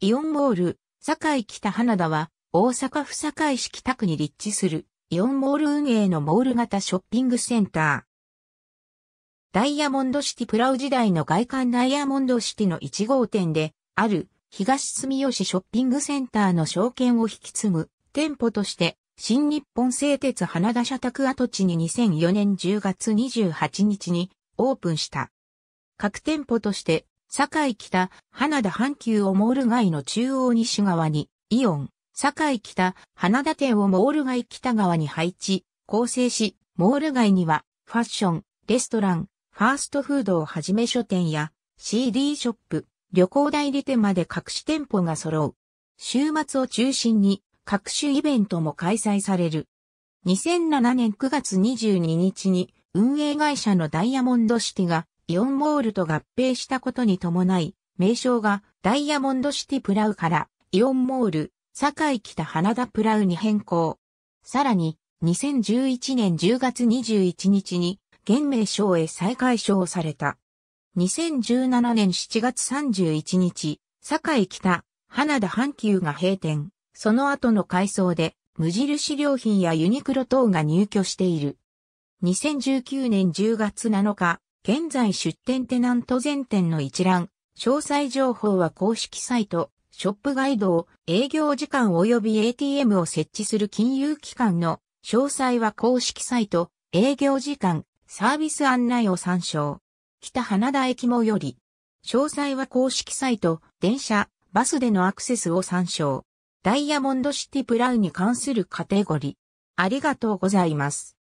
イオンモール、堺北花田は、大阪府堺市北区に立地する、イオンモール運営のモール型ショッピングセンター。ダイヤモンドシティプラウ時代の外観ダイヤモンドシティの1号店で、ある、東住吉ショッピングセンターの証券を引き継ぐ、店舗として、新日本製鉄花田社宅跡地に2004年10月28日に、オープンした。各店舗として、堺北、花田阪急をモール街の中央西側に、イオン、堺北、花田店をモール街北側に配置、構成し、モール街には、ファッション、レストラン、ファーストフードをはじめ書店や、CD ショップ、旅行代理店まで各種店舗が揃う。週末を中心に、各種イベントも開催される。2007年9月22日に運営会社のダイヤモンドシティがイオンモールと合併したことに伴い、名称がダイヤモンドシティプラウからイオンモール、堺北花田プラウに変更。さらに、2011年10月21日に、現名称へ再改称された。2017年7月31日、堺北、花田阪急が閉店。その後の改装で、無印良品やユニクロ等が入居している。2019年10月7日、現在出店テナント全店の一覧、詳細情報は公式サイト、ショップガイドを、営業時間及び ATM を設置する金融機関の、詳細は公式サイト、営業時間、サービス案内を参照。北花田駅もより、詳細は公式サイト、電車、バスでのアクセスを参照。ダイヤモンドシティプラウに関するカテゴリー。ありがとうございます。